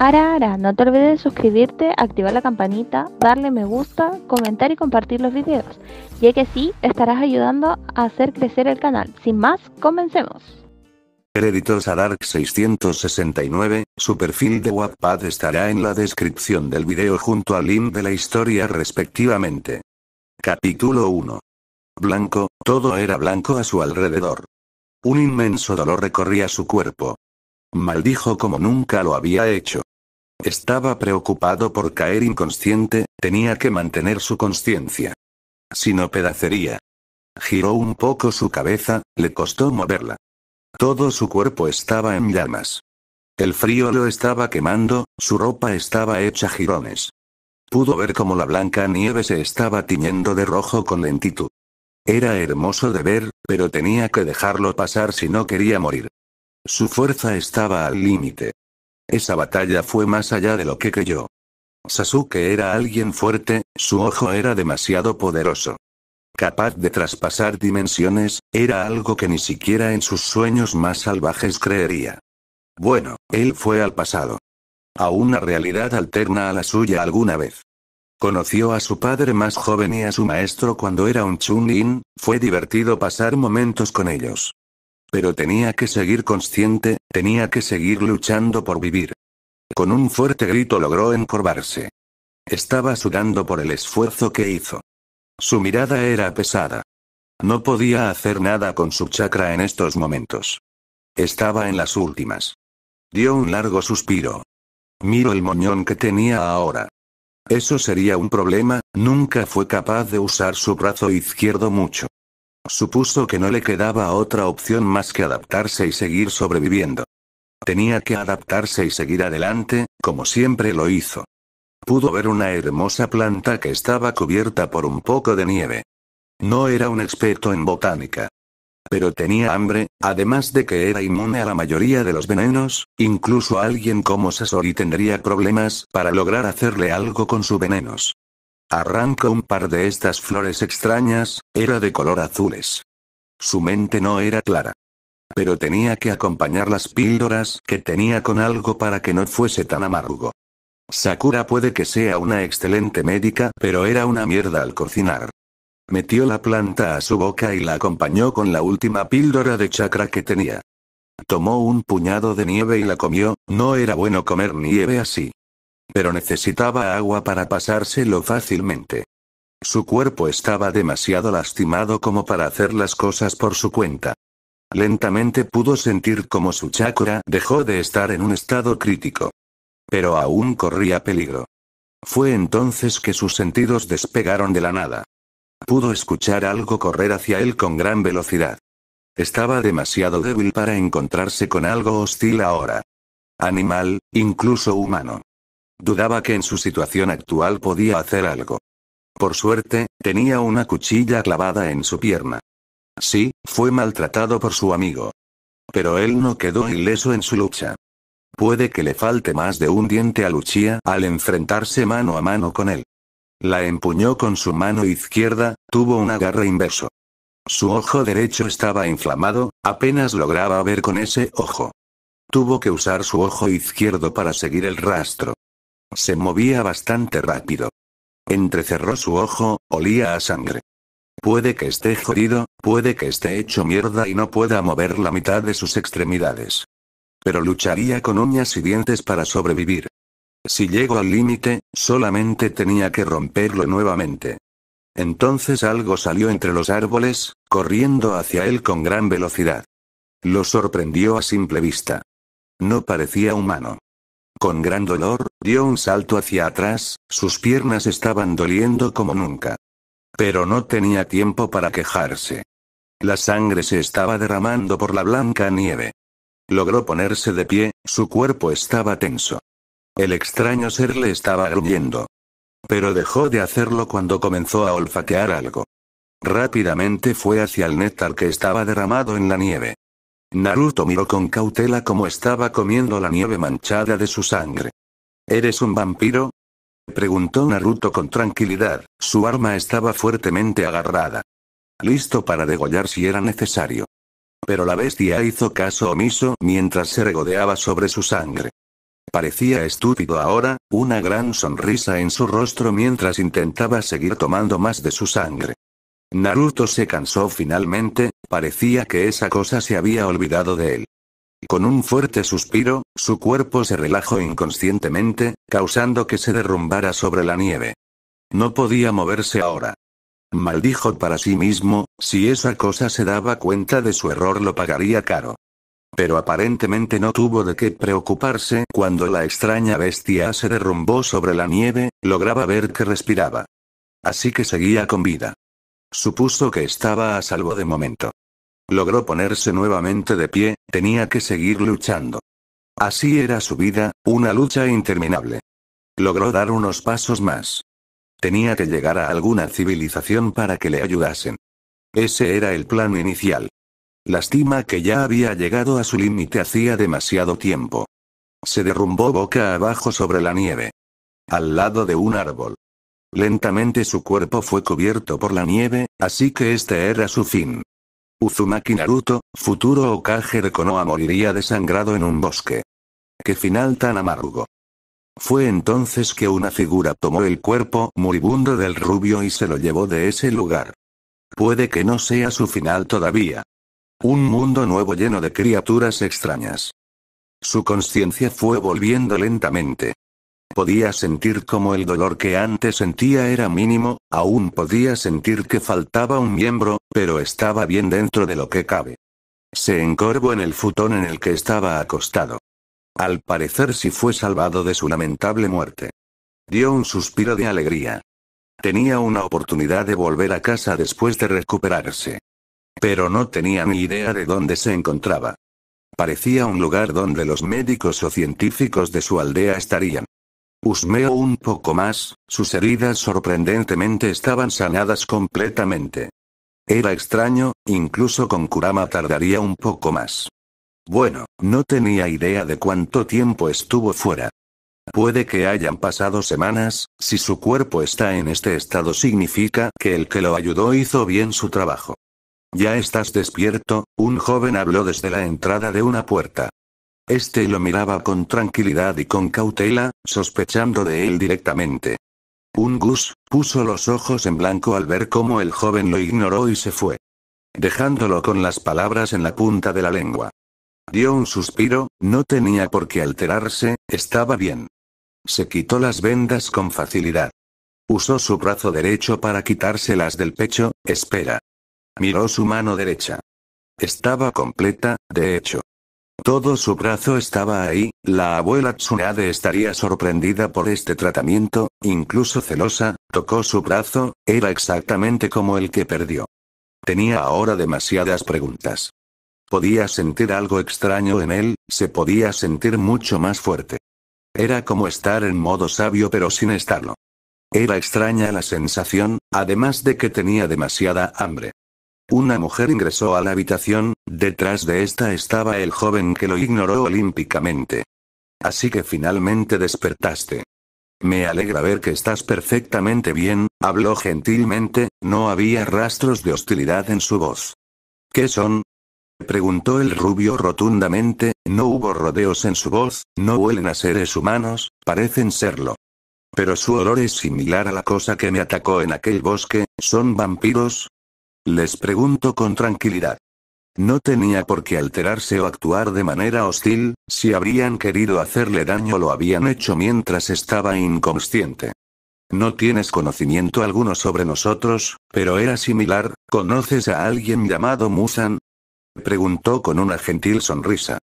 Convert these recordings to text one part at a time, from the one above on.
Ara, ara, no te olvides de suscribirte, activar la campanita, darle me gusta, comentar y compartir los videos, ya que sí estarás ayudando a hacer crecer el canal. Sin más, comencemos. Créditos a Dark 669, su perfil de Wattpad estará en la descripción del video junto al link de la historia respectivamente. Capítulo 1. Blanco, todo era blanco a su alrededor. Un inmenso dolor recorría su cuerpo. Maldijo como nunca lo había hecho. Estaba preocupado por caer inconsciente, tenía que mantener su conciencia. Si no pedacería. Giró un poco su cabeza, le costó moverla. Todo su cuerpo estaba en llamas. El frío lo estaba quemando, su ropa estaba hecha jirones. Pudo ver cómo la blanca nieve se estaba tiñendo de rojo con lentitud. Era hermoso de ver, pero tenía que dejarlo pasar si no quería morir. Su fuerza estaba al límite. Esa batalla fue más allá de lo que creyó. Sasuke era alguien fuerte, su ojo era demasiado poderoso. Capaz de traspasar dimensiones, era algo que ni siquiera en sus sueños más salvajes creería. Bueno, él fue al pasado. A una realidad alterna a la suya alguna vez. Conoció a su padre más joven y a su maestro cuando era un Chunin, fue divertido pasar momentos con ellos. Pero tenía que seguir consciente, tenía que seguir luchando por vivir. Con un fuerte grito logró encorvarse. Estaba sudando por el esfuerzo que hizo. Su mirada era pesada. No podía hacer nada con su chakra en estos momentos. Estaba en las últimas. Dio un largo suspiro. Miro el moñón que tenía ahora. Eso sería un problema, nunca fue capaz de usar su brazo izquierdo mucho. Supuso que no le quedaba otra opción más que adaptarse y seguir sobreviviendo. Tenía que adaptarse y seguir adelante, como siempre lo hizo. Pudo ver una hermosa planta que estaba cubierta por un poco de nieve. No era un experto en botánica. Pero tenía hambre, además de que era inmune a la mayoría de los venenos, incluso alguien como Sasori tendría problemas para lograr hacerle algo con sus venenos. Arrancó un par de estas flores extrañas, era de color azules. Su mente no era clara. Pero tenía que acompañar las píldoras que tenía con algo para que no fuese tan amargo. Sakura puede que sea una excelente médica, pero era una mierda al cocinar. Metió la planta a su boca y la acompañó con la última píldora de chakra que tenía. Tomó un puñado de nieve y la comió, no era bueno comer nieve así pero necesitaba agua para pasárselo fácilmente. Su cuerpo estaba demasiado lastimado como para hacer las cosas por su cuenta. Lentamente pudo sentir como su chakra dejó de estar en un estado crítico. Pero aún corría peligro. Fue entonces que sus sentidos despegaron de la nada. Pudo escuchar algo correr hacia él con gran velocidad. Estaba demasiado débil para encontrarse con algo hostil ahora. Animal, incluso humano. Dudaba que en su situación actual podía hacer algo. Por suerte, tenía una cuchilla clavada en su pierna. Sí, fue maltratado por su amigo. Pero él no quedó ileso en su lucha. Puede que le falte más de un diente a Luchía al enfrentarse mano a mano con él. La empuñó con su mano izquierda, tuvo un agarre inverso. Su ojo derecho estaba inflamado, apenas lograba ver con ese ojo. Tuvo que usar su ojo izquierdo para seguir el rastro. Se movía bastante rápido. Entrecerró su ojo, olía a sangre. Puede que esté jodido, puede que esté hecho mierda y no pueda mover la mitad de sus extremidades. Pero lucharía con uñas y dientes para sobrevivir. Si llego al límite, solamente tenía que romperlo nuevamente. Entonces algo salió entre los árboles, corriendo hacia él con gran velocidad. Lo sorprendió a simple vista. No parecía humano. Con gran dolor, dio un salto hacia atrás, sus piernas estaban doliendo como nunca. Pero no tenía tiempo para quejarse. La sangre se estaba derramando por la blanca nieve. Logró ponerse de pie, su cuerpo estaba tenso. El extraño ser le estaba gruñendo. Pero dejó de hacerlo cuando comenzó a olfatear algo. Rápidamente fue hacia el néctar que estaba derramado en la nieve. Naruto miró con cautela cómo estaba comiendo la nieve manchada de su sangre. ¿Eres un vampiro? Preguntó Naruto con tranquilidad, su arma estaba fuertemente agarrada. Listo para degollar si era necesario. Pero la bestia hizo caso omiso mientras se regodeaba sobre su sangre. Parecía estúpido ahora, una gran sonrisa en su rostro mientras intentaba seguir tomando más de su sangre. Naruto se cansó finalmente, parecía que esa cosa se había olvidado de él. Con un fuerte suspiro, su cuerpo se relajó inconscientemente, causando que se derrumbara sobre la nieve. No podía moverse ahora. Maldijo para sí mismo, si esa cosa se daba cuenta de su error lo pagaría caro. Pero aparentemente no tuvo de qué preocuparse cuando la extraña bestia se derrumbó sobre la nieve, lograba ver que respiraba. Así que seguía con vida. Supuso que estaba a salvo de momento. Logró ponerse nuevamente de pie, tenía que seguir luchando. Así era su vida, una lucha interminable. Logró dar unos pasos más. Tenía que llegar a alguna civilización para que le ayudasen. Ese era el plan inicial. Lástima que ya había llegado a su límite hacía demasiado tiempo. Se derrumbó boca abajo sobre la nieve. Al lado de un árbol. Lentamente su cuerpo fue cubierto por la nieve, así que este era su fin. Uzumaki Naruto, futuro Okage de Konoha moriría desangrado en un bosque. ¡Qué final tan amargo! Fue entonces que una figura tomó el cuerpo moribundo del rubio y se lo llevó de ese lugar. Puede que no sea su final todavía. Un mundo nuevo lleno de criaturas extrañas. Su conciencia fue volviendo lentamente. Podía sentir como el dolor que antes sentía era mínimo, aún podía sentir que faltaba un miembro, pero estaba bien dentro de lo que cabe. Se encorvó en el futón en el que estaba acostado. Al parecer si sí fue salvado de su lamentable muerte. Dio un suspiro de alegría. Tenía una oportunidad de volver a casa después de recuperarse. Pero no tenía ni idea de dónde se encontraba. Parecía un lugar donde los médicos o científicos de su aldea estarían. Usmeo un poco más, sus heridas sorprendentemente estaban sanadas completamente. Era extraño, incluso con Kurama tardaría un poco más. Bueno, no tenía idea de cuánto tiempo estuvo fuera. Puede que hayan pasado semanas, si su cuerpo está en este estado significa que el que lo ayudó hizo bien su trabajo. Ya estás despierto, un joven habló desde la entrada de una puerta. Este lo miraba con tranquilidad y con cautela, sospechando de él directamente. Ungus, puso los ojos en blanco al ver cómo el joven lo ignoró y se fue. Dejándolo con las palabras en la punta de la lengua. Dio un suspiro, no tenía por qué alterarse, estaba bien. Se quitó las vendas con facilidad. Usó su brazo derecho para quitárselas del pecho, espera. Miró su mano derecha. Estaba completa, de hecho. Todo su brazo estaba ahí, la abuela Tsunade estaría sorprendida por este tratamiento, incluso celosa, tocó su brazo, era exactamente como el que perdió. Tenía ahora demasiadas preguntas. Podía sentir algo extraño en él, se podía sentir mucho más fuerte. Era como estar en modo sabio pero sin estarlo. Era extraña la sensación, además de que tenía demasiada hambre. Una mujer ingresó a la habitación, detrás de esta estaba el joven que lo ignoró olímpicamente. Así que finalmente despertaste. Me alegra ver que estás perfectamente bien, habló gentilmente, no había rastros de hostilidad en su voz. ¿Qué son? preguntó el rubio rotundamente, no hubo rodeos en su voz, no huelen a seres humanos, parecen serlo. Pero su olor es similar a la cosa que me atacó en aquel bosque, ¿son vampiros? Les pregunto con tranquilidad. No tenía por qué alterarse o actuar de manera hostil, si habrían querido hacerle daño lo habían hecho mientras estaba inconsciente. No tienes conocimiento alguno sobre nosotros, pero era similar, ¿conoces a alguien llamado Musan? Preguntó con una gentil sonrisa.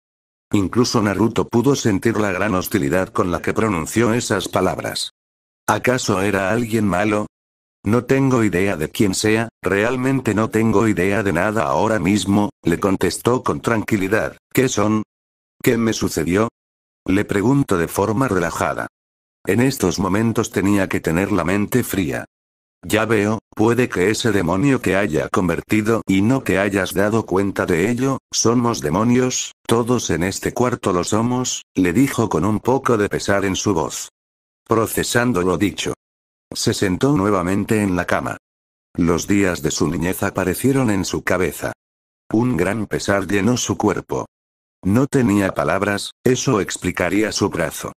Incluso Naruto pudo sentir la gran hostilidad con la que pronunció esas palabras. ¿Acaso era alguien malo? No tengo idea de quién sea, realmente no tengo idea de nada ahora mismo, le contestó con tranquilidad. ¿Qué son? ¿Qué me sucedió? Le pregunto de forma relajada. En estos momentos tenía que tener la mente fría. Ya veo, puede que ese demonio que haya convertido y no te hayas dado cuenta de ello, somos demonios, todos en este cuarto lo somos, le dijo con un poco de pesar en su voz. Procesando lo dicho. Se sentó nuevamente en la cama. Los días de su niñez aparecieron en su cabeza. Un gran pesar llenó su cuerpo. No tenía palabras, eso explicaría su brazo.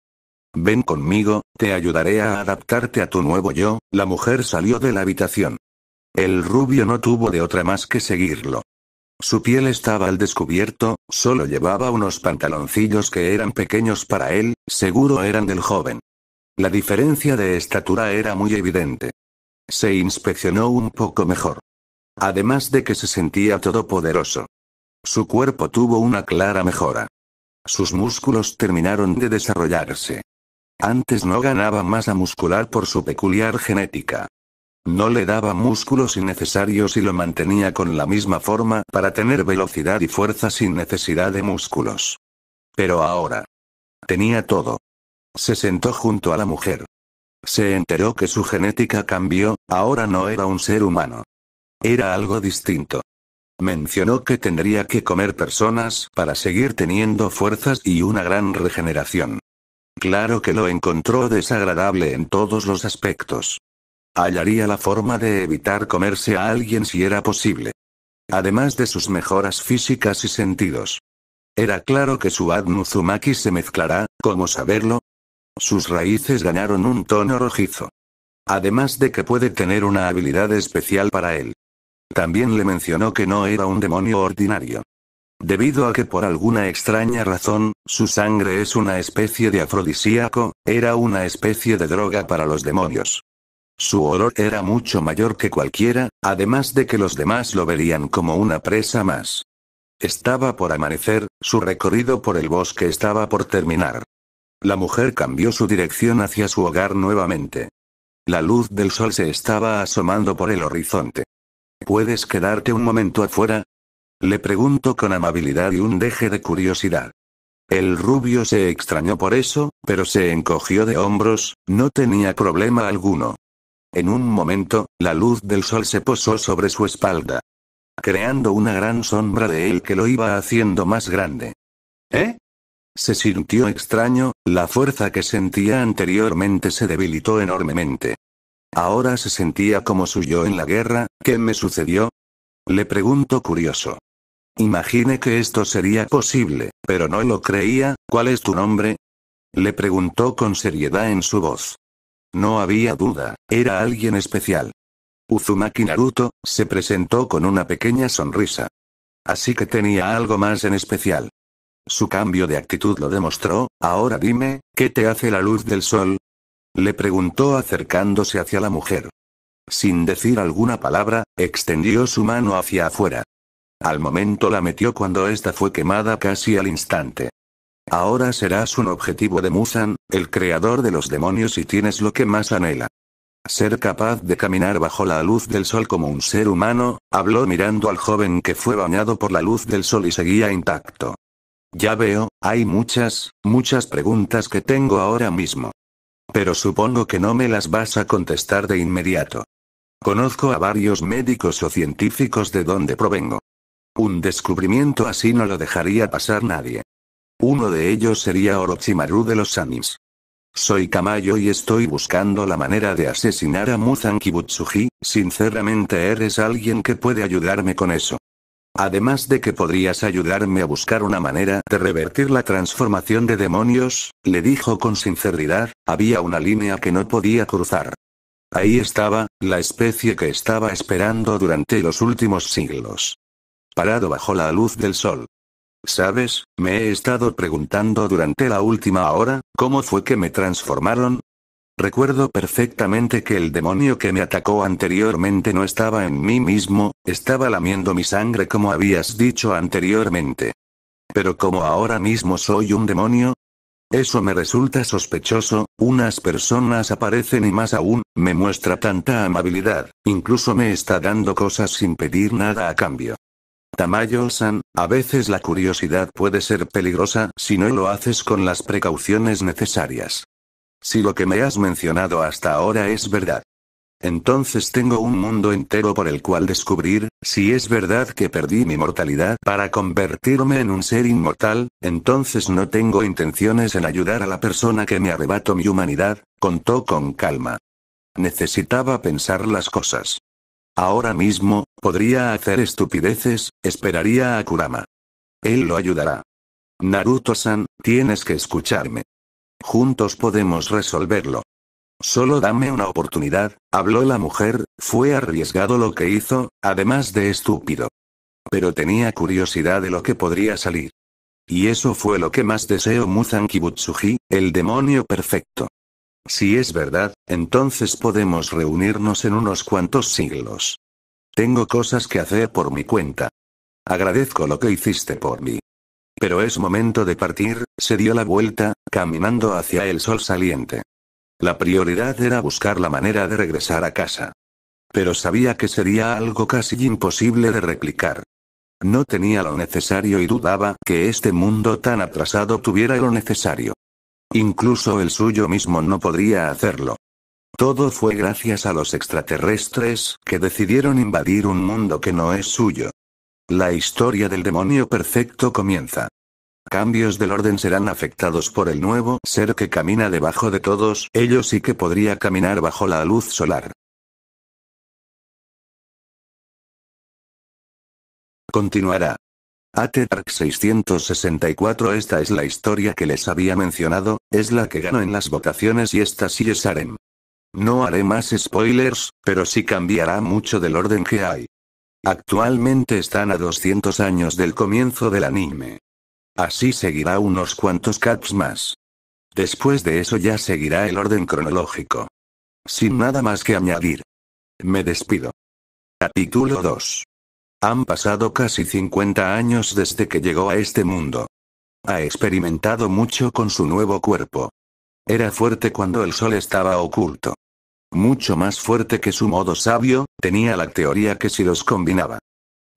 Ven conmigo, te ayudaré a adaptarte a tu nuevo yo, la mujer salió de la habitación. El rubio no tuvo de otra más que seguirlo. Su piel estaba al descubierto, solo llevaba unos pantaloncillos que eran pequeños para él, seguro eran del joven. La diferencia de estatura era muy evidente. Se inspeccionó un poco mejor. Además de que se sentía todopoderoso. Su cuerpo tuvo una clara mejora. Sus músculos terminaron de desarrollarse. Antes no ganaba masa muscular por su peculiar genética. No le daba músculos innecesarios y lo mantenía con la misma forma para tener velocidad y fuerza sin necesidad de músculos. Pero ahora. Tenía todo. Se sentó junto a la mujer. Se enteró que su genética cambió, ahora no era un ser humano. Era algo distinto. Mencionó que tendría que comer personas para seguir teniendo fuerzas y una gran regeneración. Claro que lo encontró desagradable en todos los aspectos. Hallaría la forma de evitar comerse a alguien si era posible. Además de sus mejoras físicas y sentidos. Era claro que su Adnuzumaki se mezclará, ¿cómo saberlo? Sus raíces ganaron un tono rojizo. Además de que puede tener una habilidad especial para él. También le mencionó que no era un demonio ordinario. Debido a que por alguna extraña razón, su sangre es una especie de afrodisíaco, era una especie de droga para los demonios. Su olor era mucho mayor que cualquiera, además de que los demás lo verían como una presa más. Estaba por amanecer, su recorrido por el bosque estaba por terminar. La mujer cambió su dirección hacia su hogar nuevamente. La luz del sol se estaba asomando por el horizonte. ¿Puedes quedarte un momento afuera? Le preguntó con amabilidad y un deje de curiosidad. El rubio se extrañó por eso, pero se encogió de hombros, no tenía problema alguno. En un momento, la luz del sol se posó sobre su espalda, creando una gran sombra de él que lo iba haciendo más grande. ¿Eh? Se sintió extraño, la fuerza que sentía anteriormente se debilitó enormemente. Ahora se sentía como suyo en la guerra, ¿qué me sucedió? Le preguntó curioso. Imagine que esto sería posible, pero no lo creía, ¿cuál es tu nombre? Le preguntó con seriedad en su voz. No había duda, era alguien especial. Uzumaki Naruto, se presentó con una pequeña sonrisa. Así que tenía algo más en especial. Su cambio de actitud lo demostró, ahora dime, ¿qué te hace la luz del sol? Le preguntó acercándose hacia la mujer. Sin decir alguna palabra, extendió su mano hacia afuera. Al momento la metió cuando ésta fue quemada casi al instante. Ahora serás un objetivo de Musan, el creador de los demonios y tienes lo que más anhela. Ser capaz de caminar bajo la luz del sol como un ser humano, habló mirando al joven que fue bañado por la luz del sol y seguía intacto. Ya veo, hay muchas, muchas preguntas que tengo ahora mismo. Pero supongo que no me las vas a contestar de inmediato. Conozco a varios médicos o científicos de donde provengo. Un descubrimiento así no lo dejaría pasar nadie. Uno de ellos sería Orochimaru de los Samis. Soy Kamayo y estoy buscando la manera de asesinar a Muzan Kibutsuji, sinceramente eres alguien que puede ayudarme con eso. Además de que podrías ayudarme a buscar una manera de revertir la transformación de demonios, le dijo con sinceridad, había una línea que no podía cruzar. Ahí estaba, la especie que estaba esperando durante los últimos siglos. Parado bajo la luz del sol. ¿Sabes? Me he estado preguntando durante la última hora, ¿cómo fue que me transformaron? Recuerdo perfectamente que el demonio que me atacó anteriormente no estaba en mí mismo, estaba lamiendo mi sangre como habías dicho anteriormente. Pero como ahora mismo soy un demonio, eso me resulta sospechoso, unas personas aparecen y más aún, me muestra tanta amabilidad, incluso me está dando cosas sin pedir nada a cambio. Tamayo-san, a veces la curiosidad puede ser peligrosa si no lo haces con las precauciones necesarias. Si lo que me has mencionado hasta ahora es verdad. Entonces tengo un mundo entero por el cual descubrir, si es verdad que perdí mi mortalidad para convertirme en un ser inmortal, entonces no tengo intenciones en ayudar a la persona que me arrebató mi humanidad, contó con calma. Necesitaba pensar las cosas. Ahora mismo, podría hacer estupideces, esperaría a Kurama. Él lo ayudará. Naruto-san, tienes que escucharme. Juntos podemos resolverlo. Solo dame una oportunidad, habló la mujer, fue arriesgado lo que hizo, además de estúpido. Pero tenía curiosidad de lo que podría salir. Y eso fue lo que más deseó Muzan Kibutsuji, el demonio perfecto. Si es verdad, entonces podemos reunirnos en unos cuantos siglos. Tengo cosas que hacer por mi cuenta. Agradezco lo que hiciste por mí. Pero es momento de partir, se dio la vuelta, caminando hacia el sol saliente. La prioridad era buscar la manera de regresar a casa. Pero sabía que sería algo casi imposible de replicar. No tenía lo necesario y dudaba que este mundo tan atrasado tuviera lo necesario. Incluso el suyo mismo no podría hacerlo. Todo fue gracias a los extraterrestres, que decidieron invadir un mundo que no es suyo. La historia del demonio perfecto comienza. Cambios del orden serán afectados por el nuevo ser que camina debajo de todos ellos y que podría caminar bajo la luz solar. Continuará. ATARC 664 Esta es la historia que les había mencionado, es la que ganó en las votaciones y esta sí es Arem. No haré más spoilers, pero sí cambiará mucho del orden que hay. Actualmente están a 200 años del comienzo del anime. Así seguirá unos cuantos caps más. Después de eso ya seguirá el orden cronológico. Sin nada más que añadir. Me despido. Capítulo 2. Han pasado casi 50 años desde que llegó a este mundo. Ha experimentado mucho con su nuevo cuerpo. Era fuerte cuando el sol estaba oculto mucho más fuerte que su modo sabio, tenía la teoría que si los combinaba.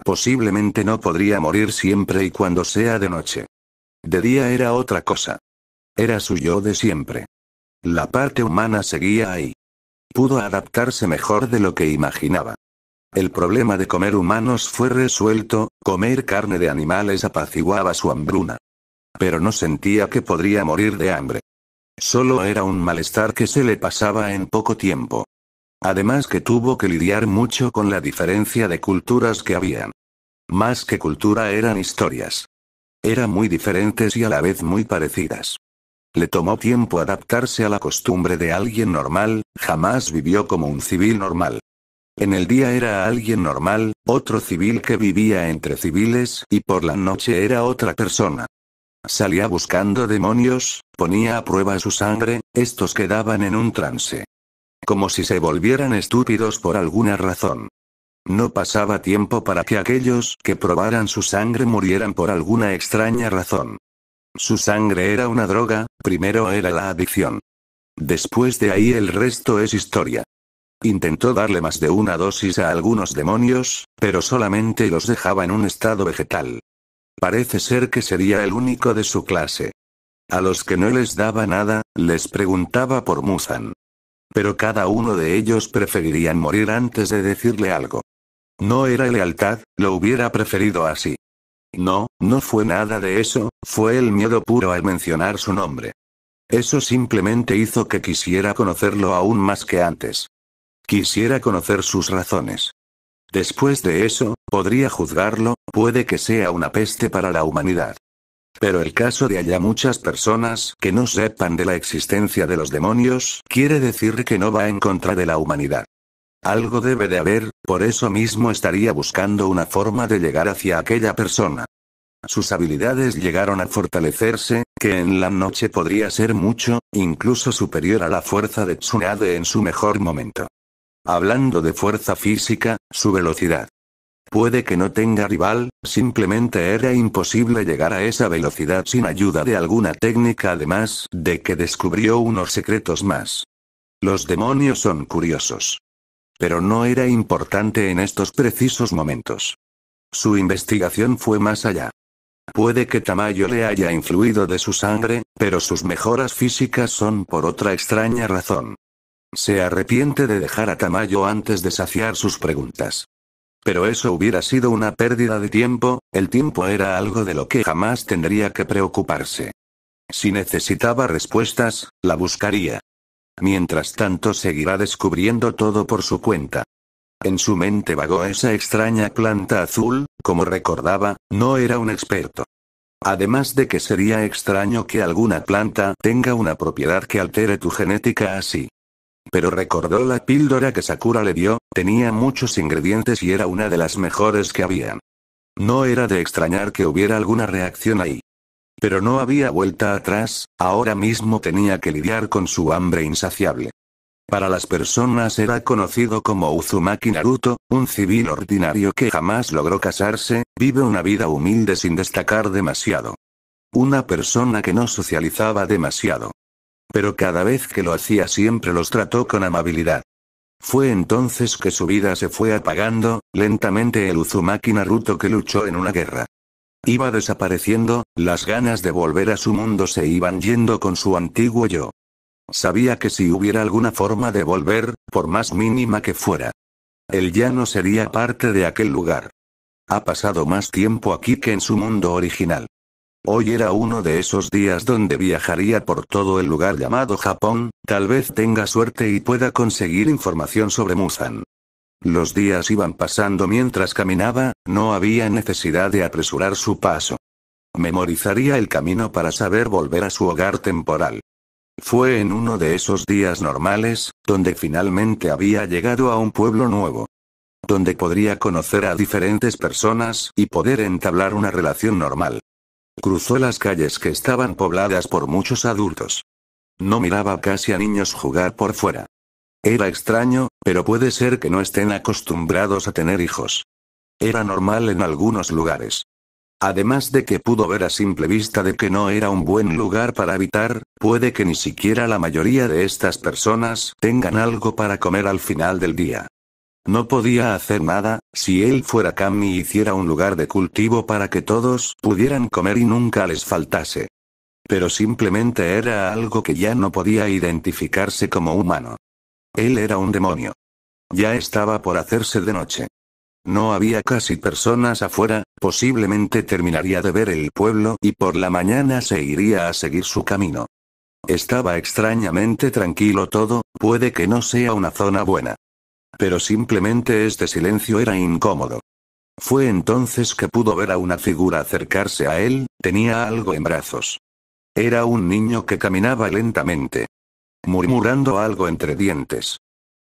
Posiblemente no podría morir siempre y cuando sea de noche. De día era otra cosa. Era su yo de siempre. La parte humana seguía ahí. Pudo adaptarse mejor de lo que imaginaba. El problema de comer humanos fue resuelto, comer carne de animales apaciguaba su hambruna. Pero no sentía que podría morir de hambre. Solo era un malestar que se le pasaba en poco tiempo. Además que tuvo que lidiar mucho con la diferencia de culturas que habían. Más que cultura eran historias. Eran muy diferentes y a la vez muy parecidas. Le tomó tiempo adaptarse a la costumbre de alguien normal, jamás vivió como un civil normal. En el día era alguien normal, otro civil que vivía entre civiles, y por la noche era otra persona. Salía buscando demonios, ponía a prueba su sangre, estos quedaban en un trance. Como si se volvieran estúpidos por alguna razón. No pasaba tiempo para que aquellos que probaran su sangre murieran por alguna extraña razón. Su sangre era una droga, primero era la adicción. Después de ahí el resto es historia. Intentó darle más de una dosis a algunos demonios, pero solamente los dejaba en un estado vegetal. Parece ser que sería el único de su clase. A los que no les daba nada, les preguntaba por Musan. Pero cada uno de ellos preferirían morir antes de decirle algo. No era lealtad, lo hubiera preferido así. No, no fue nada de eso, fue el miedo puro al mencionar su nombre. Eso simplemente hizo que quisiera conocerlo aún más que antes. Quisiera conocer sus razones. Después de eso, podría juzgarlo, puede que sea una peste para la humanidad. Pero el caso de haya muchas personas que no sepan de la existencia de los demonios, quiere decir que no va en contra de la humanidad. Algo debe de haber, por eso mismo estaría buscando una forma de llegar hacia aquella persona. Sus habilidades llegaron a fortalecerse, que en la noche podría ser mucho, incluso superior a la fuerza de Tsunade en su mejor momento. Hablando de fuerza física, su velocidad. Puede que no tenga rival, simplemente era imposible llegar a esa velocidad sin ayuda de alguna técnica además de que descubrió unos secretos más. Los demonios son curiosos. Pero no era importante en estos precisos momentos. Su investigación fue más allá. Puede que Tamayo le haya influido de su sangre, pero sus mejoras físicas son por otra extraña razón. Se arrepiente de dejar a Tamayo antes de saciar sus preguntas. Pero eso hubiera sido una pérdida de tiempo, el tiempo era algo de lo que jamás tendría que preocuparse. Si necesitaba respuestas, la buscaría. Mientras tanto seguirá descubriendo todo por su cuenta. En su mente vagó esa extraña planta azul, como recordaba, no era un experto. Además de que sería extraño que alguna planta tenga una propiedad que altere tu genética así. Pero recordó la píldora que Sakura le dio, tenía muchos ingredientes y era una de las mejores que habían. No era de extrañar que hubiera alguna reacción ahí. Pero no había vuelta atrás, ahora mismo tenía que lidiar con su hambre insaciable. Para las personas era conocido como Uzumaki Naruto, un civil ordinario que jamás logró casarse, vive una vida humilde sin destacar demasiado. Una persona que no socializaba demasiado. Pero cada vez que lo hacía siempre los trató con amabilidad. Fue entonces que su vida se fue apagando, lentamente el Uzumaki Naruto que luchó en una guerra. Iba desapareciendo, las ganas de volver a su mundo se iban yendo con su antiguo yo. Sabía que si hubiera alguna forma de volver, por más mínima que fuera, él ya no sería parte de aquel lugar. Ha pasado más tiempo aquí que en su mundo original. Hoy era uno de esos días donde viajaría por todo el lugar llamado Japón, tal vez tenga suerte y pueda conseguir información sobre Musan. Los días iban pasando mientras caminaba, no había necesidad de apresurar su paso. Memorizaría el camino para saber volver a su hogar temporal. Fue en uno de esos días normales, donde finalmente había llegado a un pueblo nuevo. Donde podría conocer a diferentes personas y poder entablar una relación normal. Cruzó las calles que estaban pobladas por muchos adultos. No miraba casi a niños jugar por fuera. Era extraño, pero puede ser que no estén acostumbrados a tener hijos. Era normal en algunos lugares. Además de que pudo ver a simple vista de que no era un buen lugar para habitar, puede que ni siquiera la mayoría de estas personas tengan algo para comer al final del día. No podía hacer nada, si él fuera Kami hiciera un lugar de cultivo para que todos pudieran comer y nunca les faltase. Pero simplemente era algo que ya no podía identificarse como humano. Él era un demonio. Ya estaba por hacerse de noche. No había casi personas afuera, posiblemente terminaría de ver el pueblo y por la mañana se iría a seguir su camino. Estaba extrañamente tranquilo todo, puede que no sea una zona buena pero simplemente este silencio era incómodo. Fue entonces que pudo ver a una figura acercarse a él, tenía algo en brazos. Era un niño que caminaba lentamente, murmurando algo entre dientes.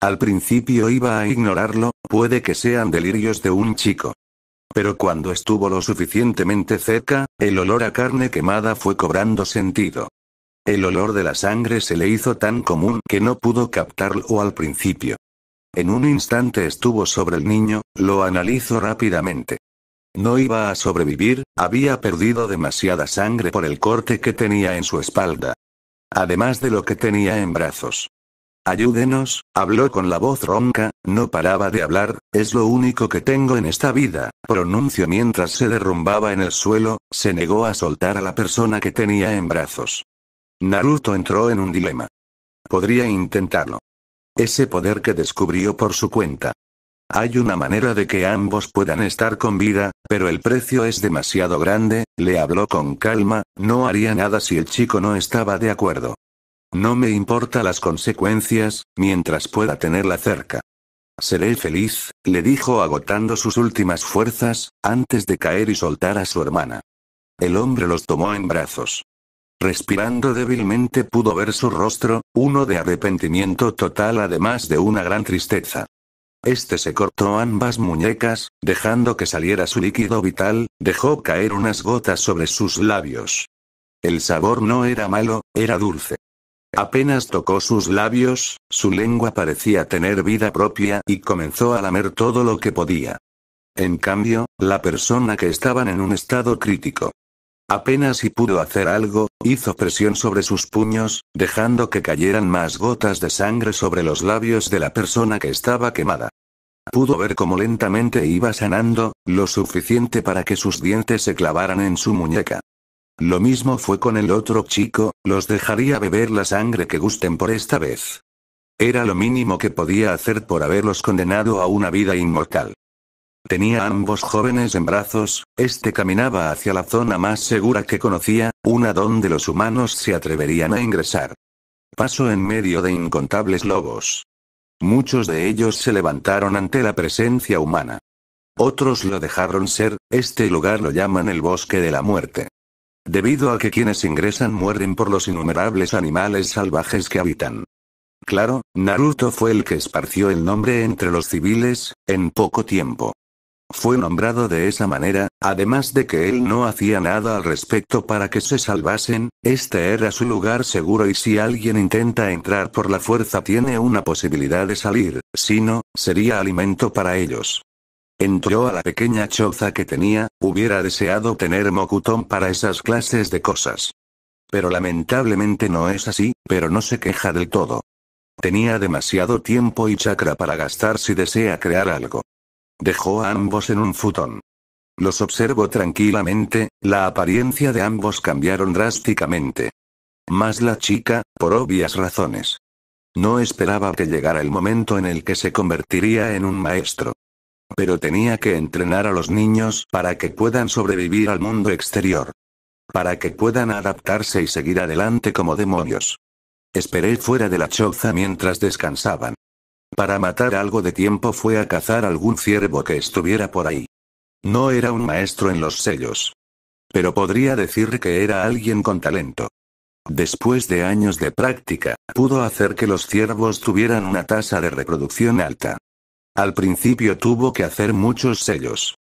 Al principio iba a ignorarlo, puede que sean delirios de un chico. Pero cuando estuvo lo suficientemente cerca, el olor a carne quemada fue cobrando sentido. El olor de la sangre se le hizo tan común que no pudo captarlo al principio. En un instante estuvo sobre el niño, lo analizó rápidamente. No iba a sobrevivir, había perdido demasiada sangre por el corte que tenía en su espalda. Además de lo que tenía en brazos. Ayúdenos, habló con la voz ronca, no paraba de hablar, es lo único que tengo en esta vida, pronunció mientras se derrumbaba en el suelo, se negó a soltar a la persona que tenía en brazos. Naruto entró en un dilema. Podría intentarlo. Ese poder que descubrió por su cuenta. Hay una manera de que ambos puedan estar con vida, pero el precio es demasiado grande, le habló con calma, no haría nada si el chico no estaba de acuerdo. No me importa las consecuencias, mientras pueda tenerla cerca. Seré feliz, le dijo agotando sus últimas fuerzas, antes de caer y soltar a su hermana. El hombre los tomó en brazos. Respirando débilmente pudo ver su rostro, uno de arrepentimiento total además de una gran tristeza. Este se cortó ambas muñecas, dejando que saliera su líquido vital, dejó caer unas gotas sobre sus labios. El sabor no era malo, era dulce. Apenas tocó sus labios, su lengua parecía tener vida propia y comenzó a lamer todo lo que podía. En cambio, la persona que estaban en un estado crítico, Apenas si pudo hacer algo, hizo presión sobre sus puños, dejando que cayeran más gotas de sangre sobre los labios de la persona que estaba quemada. Pudo ver cómo lentamente iba sanando, lo suficiente para que sus dientes se clavaran en su muñeca. Lo mismo fue con el otro chico, los dejaría beber la sangre que gusten por esta vez. Era lo mínimo que podía hacer por haberlos condenado a una vida inmortal. Tenía a ambos jóvenes en brazos, este caminaba hacia la zona más segura que conocía, una donde los humanos se atreverían a ingresar. Pasó en medio de incontables lobos. Muchos de ellos se levantaron ante la presencia humana. Otros lo dejaron ser, este lugar lo llaman el bosque de la muerte. Debido a que quienes ingresan mueren por los innumerables animales salvajes que habitan. Claro, Naruto fue el que esparció el nombre entre los civiles, en poco tiempo. Fue nombrado de esa manera, además de que él no hacía nada al respecto para que se salvasen, este era su lugar seguro y si alguien intenta entrar por la fuerza tiene una posibilidad de salir, si no, sería alimento para ellos. Entró a la pequeña choza que tenía, hubiera deseado tener mocutón para esas clases de cosas. Pero lamentablemente no es así, pero no se queja del todo. Tenía demasiado tiempo y chakra para gastar si desea crear algo. Dejó a ambos en un futón. Los observó tranquilamente, la apariencia de ambos cambiaron drásticamente. Más la chica, por obvias razones. No esperaba que llegara el momento en el que se convertiría en un maestro. Pero tenía que entrenar a los niños para que puedan sobrevivir al mundo exterior. Para que puedan adaptarse y seguir adelante como demonios. Esperé fuera de la choza mientras descansaban. Para matar algo de tiempo fue a cazar algún ciervo que estuviera por ahí. No era un maestro en los sellos. Pero podría decir que era alguien con talento. Después de años de práctica, pudo hacer que los ciervos tuvieran una tasa de reproducción alta. Al principio tuvo que hacer muchos sellos.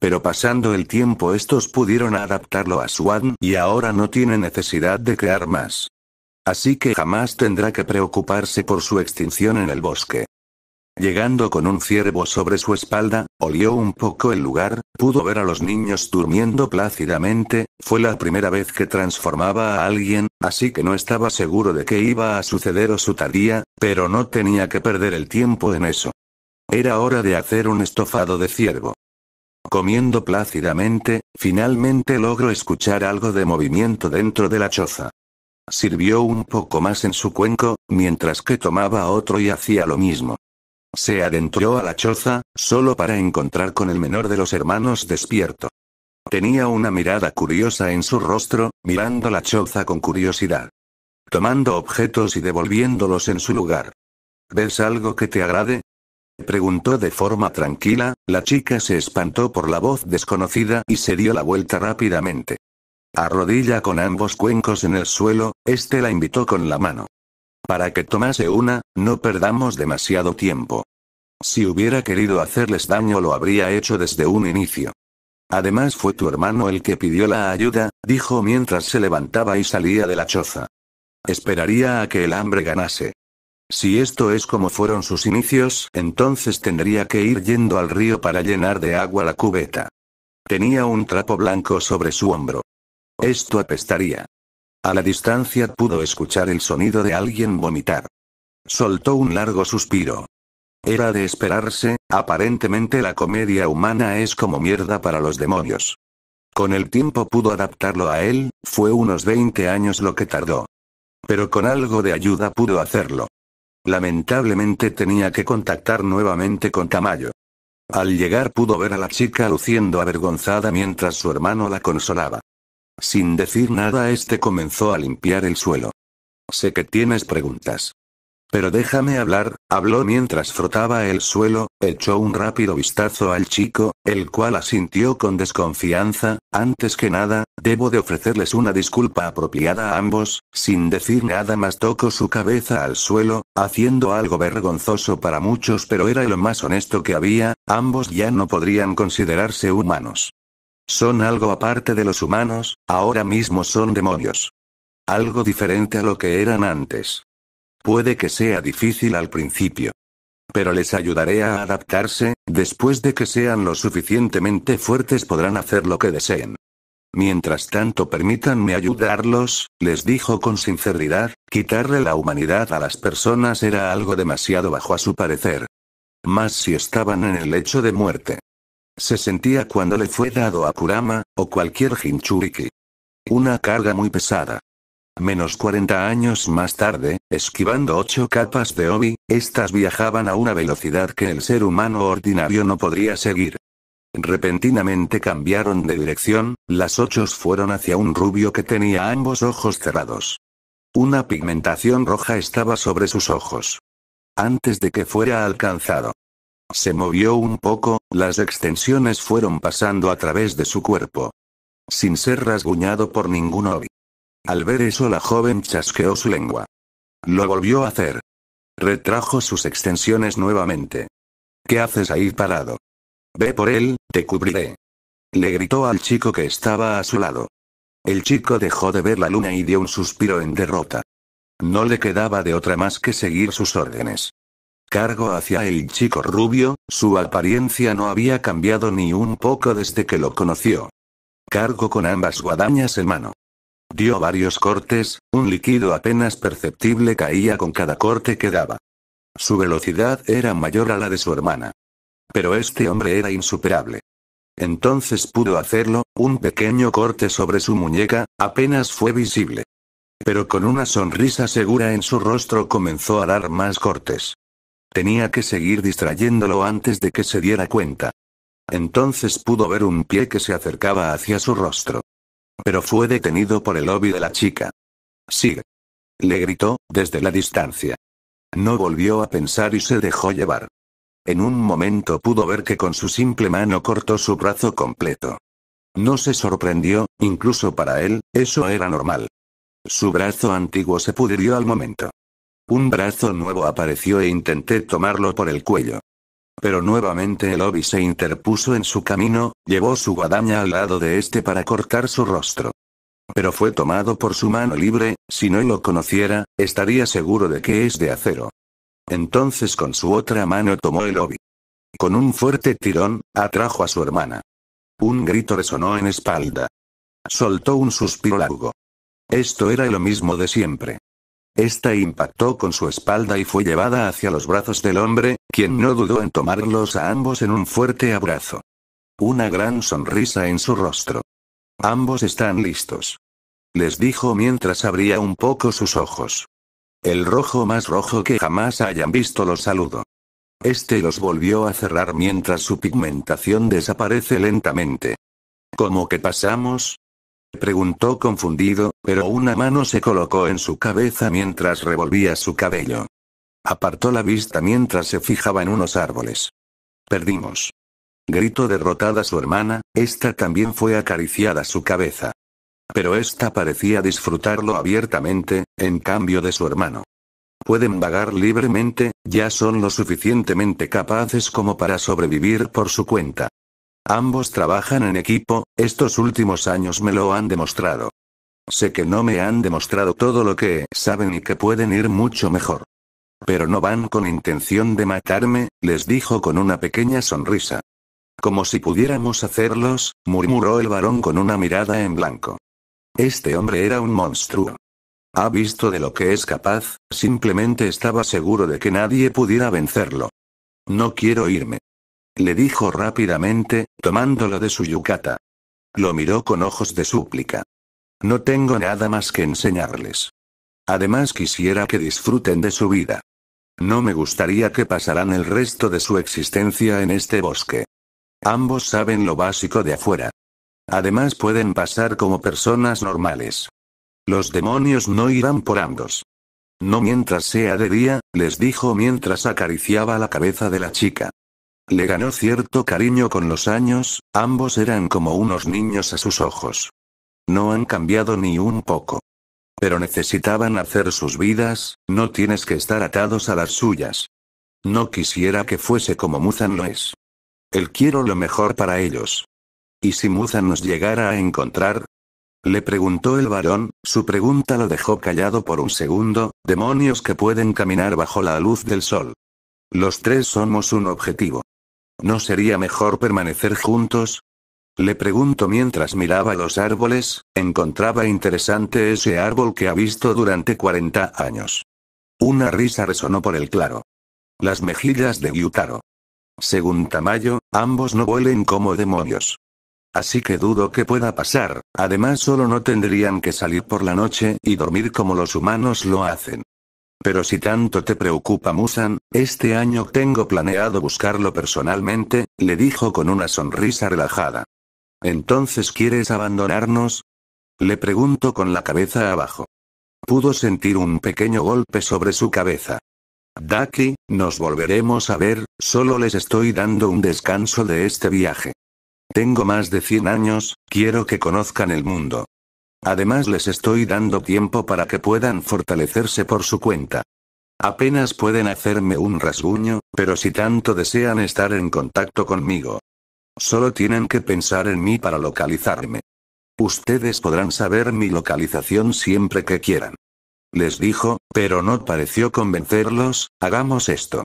Pero pasando el tiempo estos pudieron adaptarlo a Swan y ahora no tiene necesidad de crear más. Así que jamás tendrá que preocuparse por su extinción en el bosque. Llegando con un ciervo sobre su espalda, olió un poco el lugar, pudo ver a los niños durmiendo plácidamente, fue la primera vez que transformaba a alguien, así que no estaba seguro de qué iba a suceder o su tardía, pero no tenía que perder el tiempo en eso. Era hora de hacer un estofado de ciervo. Comiendo plácidamente, finalmente logró escuchar algo de movimiento dentro de la choza. Sirvió un poco más en su cuenco, mientras que tomaba otro y hacía lo mismo. Se adentró a la choza, solo para encontrar con el menor de los hermanos despierto. Tenía una mirada curiosa en su rostro, mirando la choza con curiosidad. Tomando objetos y devolviéndolos en su lugar. ¿Ves algo que te agrade? Preguntó de forma tranquila, la chica se espantó por la voz desconocida y se dio la vuelta rápidamente. Arrodilla con ambos cuencos en el suelo, este la invitó con la mano. Para que tomase una, no perdamos demasiado tiempo. Si hubiera querido hacerles daño lo habría hecho desde un inicio. Además fue tu hermano el que pidió la ayuda, dijo mientras se levantaba y salía de la choza. Esperaría a que el hambre ganase. Si esto es como fueron sus inicios, entonces tendría que ir yendo al río para llenar de agua la cubeta. Tenía un trapo blanco sobre su hombro. Esto apestaría. A la distancia pudo escuchar el sonido de alguien vomitar. Soltó un largo suspiro. Era de esperarse, aparentemente la comedia humana es como mierda para los demonios. Con el tiempo pudo adaptarlo a él, fue unos 20 años lo que tardó. Pero con algo de ayuda pudo hacerlo. Lamentablemente tenía que contactar nuevamente con Tamayo. Al llegar pudo ver a la chica luciendo avergonzada mientras su hermano la consolaba. Sin decir nada, este comenzó a limpiar el suelo. Sé que tienes preguntas. Pero déjame hablar, habló mientras frotaba el suelo, echó un rápido vistazo al chico, el cual asintió con desconfianza, antes que nada, debo de ofrecerles una disculpa apropiada a ambos, sin decir nada más tocó su cabeza al suelo, haciendo algo vergonzoso para muchos pero era lo más honesto que había, ambos ya no podrían considerarse humanos. Son algo aparte de los humanos, ahora mismo son demonios. Algo diferente a lo que eran antes. Puede que sea difícil al principio. Pero les ayudaré a adaptarse, después de que sean lo suficientemente fuertes podrán hacer lo que deseen. Mientras tanto permítanme ayudarlos, les dijo con sinceridad, quitarle la humanidad a las personas era algo demasiado bajo a su parecer. Más si estaban en el lecho de muerte se sentía cuando le fue dado a Kurama, o cualquier Hinchuriki. Una carga muy pesada. Menos 40 años más tarde, esquivando ocho capas de Obi, estas viajaban a una velocidad que el ser humano ordinario no podría seguir. Repentinamente cambiaron de dirección, las ocho fueron hacia un rubio que tenía ambos ojos cerrados. Una pigmentación roja estaba sobre sus ojos. Antes de que fuera alcanzado, se movió un poco, las extensiones fueron pasando a través de su cuerpo. Sin ser rasguñado por ningún obi. Al ver eso la joven chasqueó su lengua. Lo volvió a hacer. Retrajo sus extensiones nuevamente. ¿Qué haces ahí parado? Ve por él, te cubriré. Le gritó al chico que estaba a su lado. El chico dejó de ver la luna y dio un suspiro en derrota. No le quedaba de otra más que seguir sus órdenes. Cargo hacia el chico rubio, su apariencia no había cambiado ni un poco desde que lo conoció. Cargo con ambas guadañas en mano. Dio varios cortes, un líquido apenas perceptible caía con cada corte que daba. Su velocidad era mayor a la de su hermana. Pero este hombre era insuperable. Entonces pudo hacerlo, un pequeño corte sobre su muñeca, apenas fue visible. Pero con una sonrisa segura en su rostro comenzó a dar más cortes. Tenía que seguir distrayéndolo antes de que se diera cuenta. Entonces pudo ver un pie que se acercaba hacia su rostro. Pero fue detenido por el lobby de la chica. Sigue. Le gritó, desde la distancia. No volvió a pensar y se dejó llevar. En un momento pudo ver que con su simple mano cortó su brazo completo. No se sorprendió, incluso para él, eso era normal. Su brazo antiguo se pudrió al momento. Un brazo nuevo apareció e intenté tomarlo por el cuello. Pero nuevamente el obi se interpuso en su camino, llevó su guadaña al lado de este para cortar su rostro. Pero fue tomado por su mano libre, si no lo conociera, estaría seguro de que es de acero. Entonces con su otra mano tomó el obi. Con un fuerte tirón, atrajo a su hermana. Un grito resonó en espalda. Soltó un suspiro largo. Esto era lo mismo de siempre. Esta impactó con su espalda y fue llevada hacia los brazos del hombre, quien no dudó en tomarlos a ambos en un fuerte abrazo. Una gran sonrisa en su rostro. Ambos están listos. Les dijo mientras abría un poco sus ojos. El rojo más rojo que jamás hayan visto los saludo. Este los volvió a cerrar mientras su pigmentación desaparece lentamente. Como que pasamos, preguntó confundido, pero una mano se colocó en su cabeza mientras revolvía su cabello. Apartó la vista mientras se fijaba en unos árboles. Perdimos. Gritó derrotada su hermana, esta también fue acariciada su cabeza. Pero esta parecía disfrutarlo abiertamente, en cambio de su hermano. Pueden vagar libremente, ya son lo suficientemente capaces como para sobrevivir por su cuenta. Ambos trabajan en equipo, estos últimos años me lo han demostrado. Sé que no me han demostrado todo lo que saben y que pueden ir mucho mejor. Pero no van con intención de matarme, les dijo con una pequeña sonrisa. Como si pudiéramos hacerlos, murmuró el varón con una mirada en blanco. Este hombre era un monstruo. Ha visto de lo que es capaz, simplemente estaba seguro de que nadie pudiera vencerlo. No quiero irme le dijo rápidamente, tomándolo de su yucata. Lo miró con ojos de súplica. No tengo nada más que enseñarles. Además quisiera que disfruten de su vida. No me gustaría que pasaran el resto de su existencia en este bosque. Ambos saben lo básico de afuera. Además pueden pasar como personas normales. Los demonios no irán por ambos. No mientras sea de día, les dijo mientras acariciaba la cabeza de la chica le ganó cierto cariño con los años, ambos eran como unos niños a sus ojos. No han cambiado ni un poco. Pero necesitaban hacer sus vidas, no tienes que estar atados a las suyas. No quisiera que fuese como Muzan lo es. Él quiero lo mejor para ellos. ¿Y si Muzan nos llegara a encontrar? Le preguntó el varón, su pregunta lo dejó callado por un segundo, demonios que pueden caminar bajo la luz del sol. Los tres somos un objetivo. ¿No sería mejor permanecer juntos? Le pregunto mientras miraba los árboles, encontraba interesante ese árbol que ha visto durante 40 años. Una risa resonó por el claro. Las mejillas de Gyutaro. Según Tamayo, ambos no vuelen como demonios. Así que dudo que pueda pasar, además solo no tendrían que salir por la noche y dormir como los humanos lo hacen. Pero si tanto te preocupa Musan, este año tengo planeado buscarlo personalmente, le dijo con una sonrisa relajada. ¿Entonces quieres abandonarnos? Le preguntó con la cabeza abajo. Pudo sentir un pequeño golpe sobre su cabeza. Daki, nos volveremos a ver, solo les estoy dando un descanso de este viaje. Tengo más de 100 años, quiero que conozcan el mundo. Además les estoy dando tiempo para que puedan fortalecerse por su cuenta. Apenas pueden hacerme un rasguño, pero si tanto desean estar en contacto conmigo. Solo tienen que pensar en mí para localizarme. Ustedes podrán saber mi localización siempre que quieran. Les dijo, pero no pareció convencerlos, hagamos esto.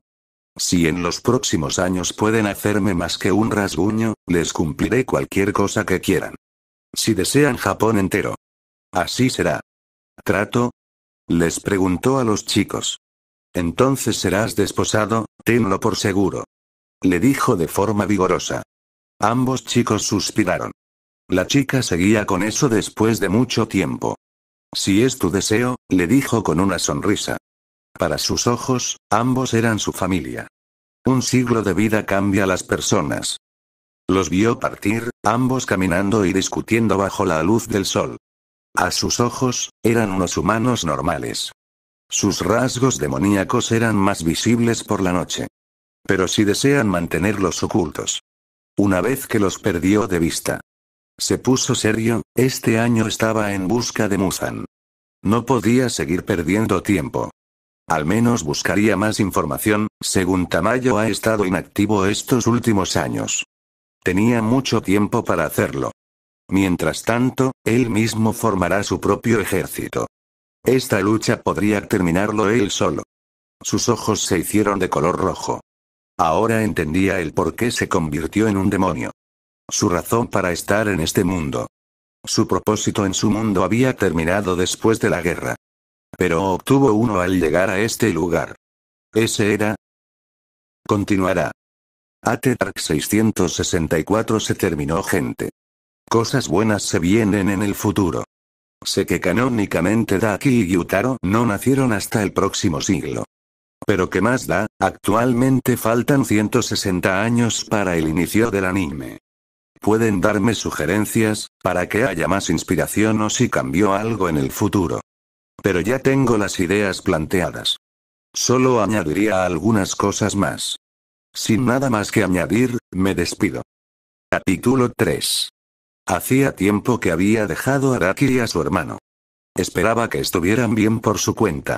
Si en los próximos años pueden hacerme más que un rasguño, les cumpliré cualquier cosa que quieran. Si desean Japón entero, Así será. ¿Trato? Les preguntó a los chicos. Entonces serás desposado, tenlo por seguro. Le dijo de forma vigorosa. Ambos chicos suspiraron. La chica seguía con eso después de mucho tiempo. Si es tu deseo, le dijo con una sonrisa. Para sus ojos, ambos eran su familia. Un siglo de vida cambia a las personas. Los vio partir, ambos caminando y discutiendo bajo la luz del sol. A sus ojos, eran unos humanos normales. Sus rasgos demoníacos eran más visibles por la noche. Pero si desean mantenerlos ocultos. Una vez que los perdió de vista. Se puso serio, este año estaba en busca de Musan. No podía seguir perdiendo tiempo. Al menos buscaría más información, según Tamayo ha estado inactivo estos últimos años. Tenía mucho tiempo para hacerlo. Mientras tanto, él mismo formará su propio ejército. Esta lucha podría terminarlo él solo. Sus ojos se hicieron de color rojo. Ahora entendía el por qué se convirtió en un demonio. Su razón para estar en este mundo. Su propósito en su mundo había terminado después de la guerra. Pero obtuvo uno al llegar a este lugar. Ese era. Continuará. AT 664 se terminó gente. Cosas buenas se vienen en el futuro. Sé que canónicamente Daki y Yutaro no nacieron hasta el próximo siglo. Pero que más da, actualmente faltan 160 años para el inicio del anime. Pueden darme sugerencias, para que haya más inspiración o si cambió algo en el futuro. Pero ya tengo las ideas planteadas. Solo añadiría algunas cosas más. Sin nada más que añadir, me despido. Capítulo 3. Hacía tiempo que había dejado a Araki y a su hermano. Esperaba que estuvieran bien por su cuenta.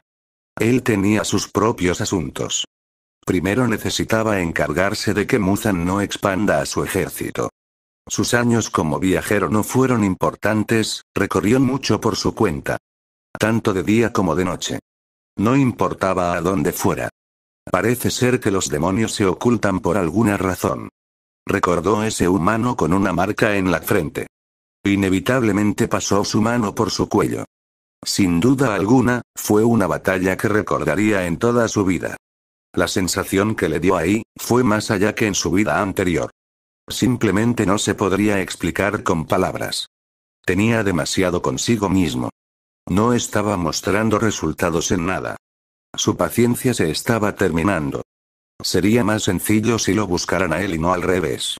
Él tenía sus propios asuntos. Primero necesitaba encargarse de que Muzan no expanda a su ejército. Sus años como viajero no fueron importantes, recorrió mucho por su cuenta. Tanto de día como de noche. No importaba a dónde fuera. Parece ser que los demonios se ocultan por alguna razón recordó ese humano con una marca en la frente. Inevitablemente pasó su mano por su cuello. Sin duda alguna, fue una batalla que recordaría en toda su vida. La sensación que le dio ahí, fue más allá que en su vida anterior. Simplemente no se podría explicar con palabras. Tenía demasiado consigo mismo. No estaba mostrando resultados en nada. Su paciencia se estaba terminando. Sería más sencillo si lo buscaran a él y no al revés.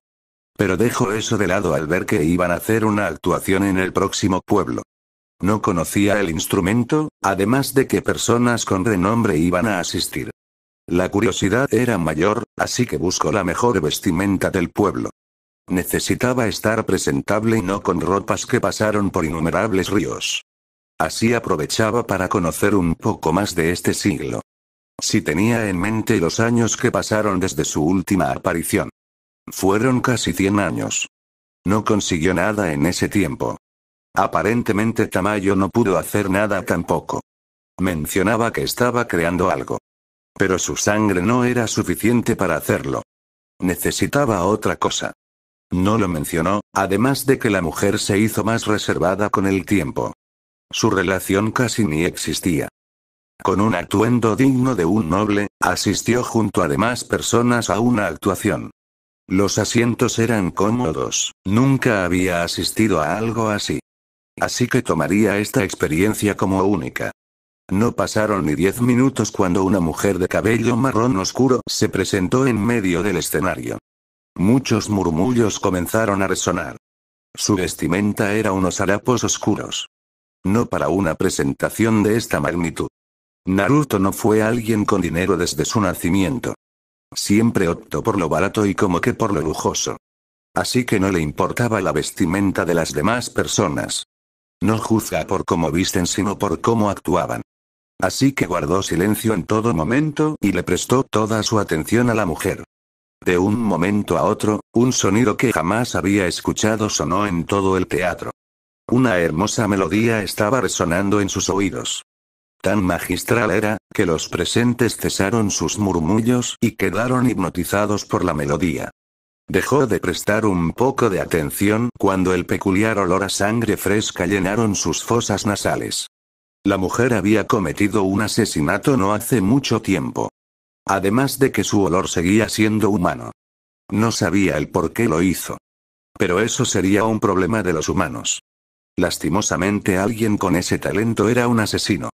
Pero dejo eso de lado al ver que iban a hacer una actuación en el próximo pueblo. No conocía el instrumento, además de que personas con renombre iban a asistir. La curiosidad era mayor, así que busco la mejor vestimenta del pueblo. Necesitaba estar presentable y no con ropas que pasaron por innumerables ríos. Así aprovechaba para conocer un poco más de este siglo si tenía en mente los años que pasaron desde su última aparición. Fueron casi 100 años. No consiguió nada en ese tiempo. Aparentemente Tamayo no pudo hacer nada tampoco. Mencionaba que estaba creando algo. Pero su sangre no era suficiente para hacerlo. Necesitaba otra cosa. No lo mencionó, además de que la mujer se hizo más reservada con el tiempo. Su relación casi ni existía. Con un atuendo digno de un noble, asistió junto a demás personas a una actuación. Los asientos eran cómodos, nunca había asistido a algo así. Así que tomaría esta experiencia como única. No pasaron ni diez minutos cuando una mujer de cabello marrón oscuro se presentó en medio del escenario. Muchos murmullos comenzaron a resonar. Su vestimenta era unos harapos oscuros. No para una presentación de esta magnitud. Naruto no fue alguien con dinero desde su nacimiento. Siempre optó por lo barato y como que por lo lujoso. Así que no le importaba la vestimenta de las demás personas. No juzga por cómo visten sino por cómo actuaban. Así que guardó silencio en todo momento y le prestó toda su atención a la mujer. De un momento a otro, un sonido que jamás había escuchado sonó en todo el teatro. Una hermosa melodía estaba resonando en sus oídos. Tan magistral era, que los presentes cesaron sus murmullos y quedaron hipnotizados por la melodía. Dejó de prestar un poco de atención cuando el peculiar olor a sangre fresca llenaron sus fosas nasales. La mujer había cometido un asesinato no hace mucho tiempo. Además de que su olor seguía siendo humano. No sabía el por qué lo hizo. Pero eso sería un problema de los humanos. Lastimosamente alguien con ese talento era un asesino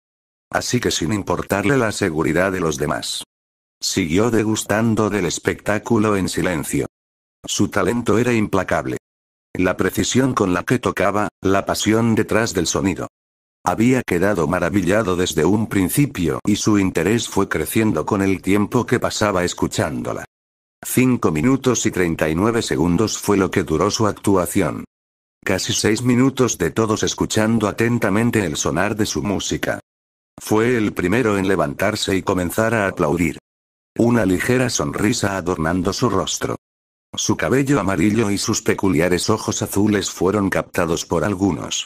así que sin importarle la seguridad de los demás. Siguió degustando del espectáculo en silencio. Su talento era implacable. La precisión con la que tocaba, la pasión detrás del sonido. Había quedado maravillado desde un principio y su interés fue creciendo con el tiempo que pasaba escuchándola. Cinco minutos y 39 segundos fue lo que duró su actuación. Casi seis minutos de todos escuchando atentamente el sonar de su música. Fue el primero en levantarse y comenzar a aplaudir. Una ligera sonrisa adornando su rostro. Su cabello amarillo y sus peculiares ojos azules fueron captados por algunos.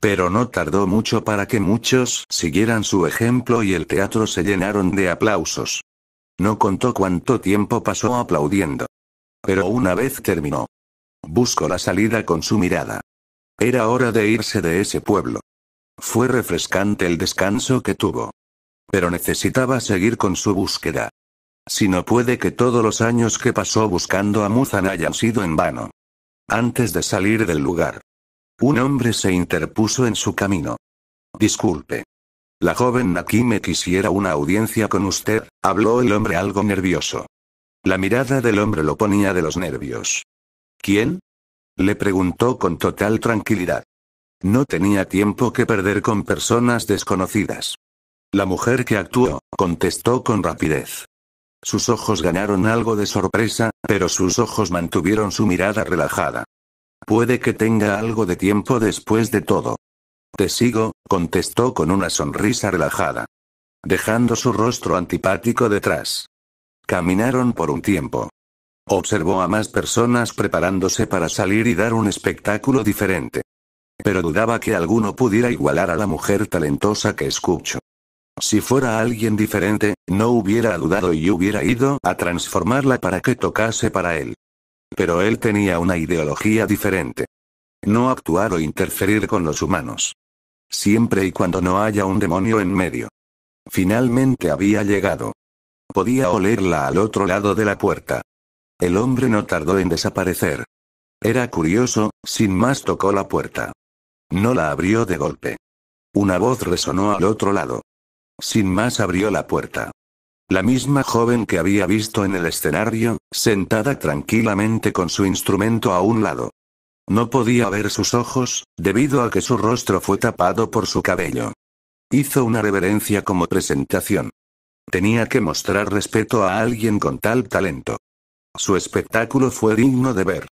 Pero no tardó mucho para que muchos siguieran su ejemplo y el teatro se llenaron de aplausos. No contó cuánto tiempo pasó aplaudiendo. Pero una vez terminó. Buscó la salida con su mirada. Era hora de irse de ese pueblo. Fue refrescante el descanso que tuvo. Pero necesitaba seguir con su búsqueda. Si no puede que todos los años que pasó buscando a Muzan hayan sido en vano. Antes de salir del lugar. Un hombre se interpuso en su camino. Disculpe. La joven Nakime quisiera una audiencia con usted, habló el hombre algo nervioso. La mirada del hombre lo ponía de los nervios. ¿Quién? Le preguntó con total tranquilidad. No tenía tiempo que perder con personas desconocidas. La mujer que actuó, contestó con rapidez. Sus ojos ganaron algo de sorpresa, pero sus ojos mantuvieron su mirada relajada. Puede que tenga algo de tiempo después de todo. Te sigo, contestó con una sonrisa relajada. Dejando su rostro antipático detrás. Caminaron por un tiempo. Observó a más personas preparándose para salir y dar un espectáculo diferente pero dudaba que alguno pudiera igualar a la mujer talentosa que escucho. Si fuera alguien diferente, no hubiera dudado y hubiera ido a transformarla para que tocase para él. Pero él tenía una ideología diferente. No actuar o interferir con los humanos. Siempre y cuando no haya un demonio en medio. Finalmente había llegado. Podía olerla al otro lado de la puerta. El hombre no tardó en desaparecer. Era curioso, sin más tocó la puerta. No la abrió de golpe. Una voz resonó al otro lado. Sin más abrió la puerta. La misma joven que había visto en el escenario, sentada tranquilamente con su instrumento a un lado. No podía ver sus ojos, debido a que su rostro fue tapado por su cabello. Hizo una reverencia como presentación. Tenía que mostrar respeto a alguien con tal talento. Su espectáculo fue digno de ver.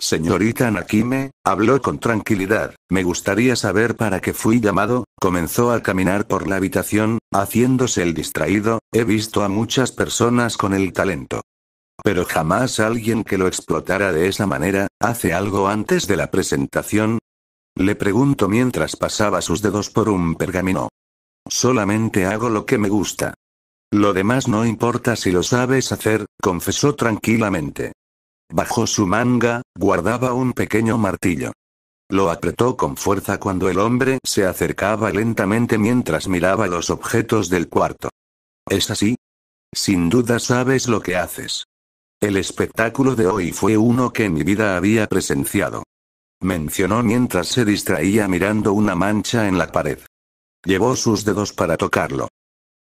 Señorita Nakime, habló con tranquilidad, me gustaría saber para qué fui llamado, comenzó a caminar por la habitación, haciéndose el distraído, he visto a muchas personas con el talento. Pero jamás alguien que lo explotara de esa manera, hace algo antes de la presentación. Le pregunto mientras pasaba sus dedos por un pergamino. Solamente hago lo que me gusta. Lo demás no importa si lo sabes hacer, confesó tranquilamente. Bajo su manga, guardaba un pequeño martillo. Lo apretó con fuerza cuando el hombre se acercaba lentamente mientras miraba los objetos del cuarto. ¿Es así? Sin duda sabes lo que haces. El espectáculo de hoy fue uno que en mi vida había presenciado. Mencionó mientras se distraía mirando una mancha en la pared. Llevó sus dedos para tocarlo.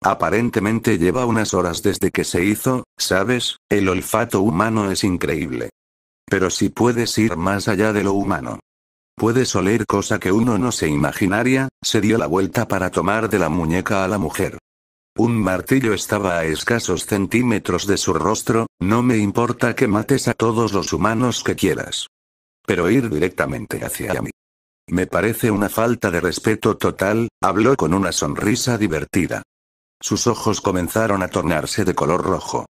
Aparentemente lleva unas horas desde que se hizo, ¿sabes? El olfato humano es increíble. Pero si puedes ir más allá de lo humano. Puedes oler cosa que uno no se imaginaría, se dio la vuelta para tomar de la muñeca a la mujer. Un martillo estaba a escasos centímetros de su rostro, no me importa que mates a todos los humanos que quieras. Pero ir directamente hacia mí. Me parece una falta de respeto total, habló con una sonrisa divertida. Sus ojos comenzaron a tornarse de color rojo.